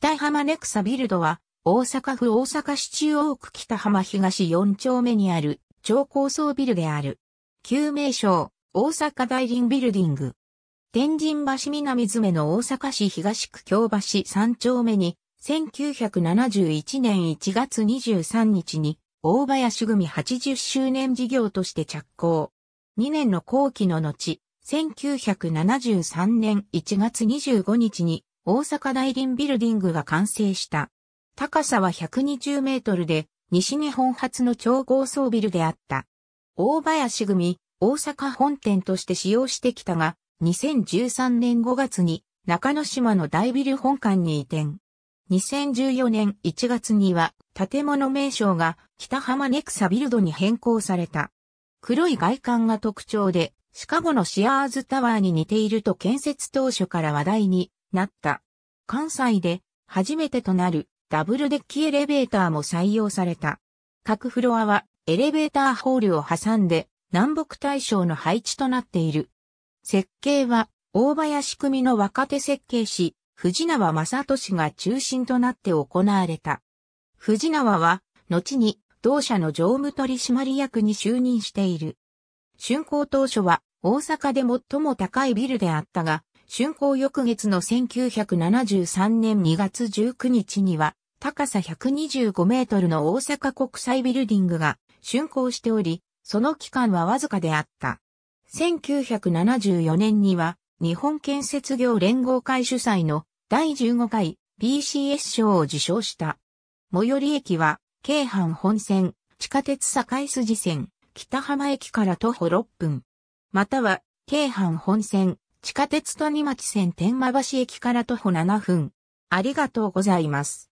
北浜ネクサビルドは、大阪府大阪市中央区北浜東4丁目にある超高層ビルである。旧名称、大阪大輪ビルディング。天神橋南詰の大阪市東区京橋3丁目に、1971年1月23日に、大林組80周年事業として着工。2年の後期の後、1973年1月25日に大阪大林ビルディングが完成した。高さは120メートルで、西日本初の超高層ビルであった。大林組、大阪本店として使用してきたが、2013年5月に中之島の大ビル本館に移転。2014年1月には建物名称が北浜ネクサビルドに変更された。黒い外観が特徴で、シカゴのシアーズタワーに似ていると建設当初から話題になった。関西で初めてとなるダブルデッキエレベーターも採用された。各フロアはエレベーターホールを挟んで南北対象の配置となっている。設計は大林組の若手設計師、藤縄正俊が中心となって行われた。藤縄は、後に同社の常務取締役に就任している。竣工当初は大阪で最も高いビルであったが、竣工翌月の1973年2月19日には、高さ125メートルの大阪国際ビルディングが竣工しており、その期間はわずかであった。1974年には、日本建設業連合会主催の第15回 BCS 賞を受賞した。最寄り駅は、京阪本線、地下鉄堺筋線、北浜駅から徒歩6分。または、京阪本線、地下鉄谷町線天満橋駅から徒歩7分。ありがとうございます。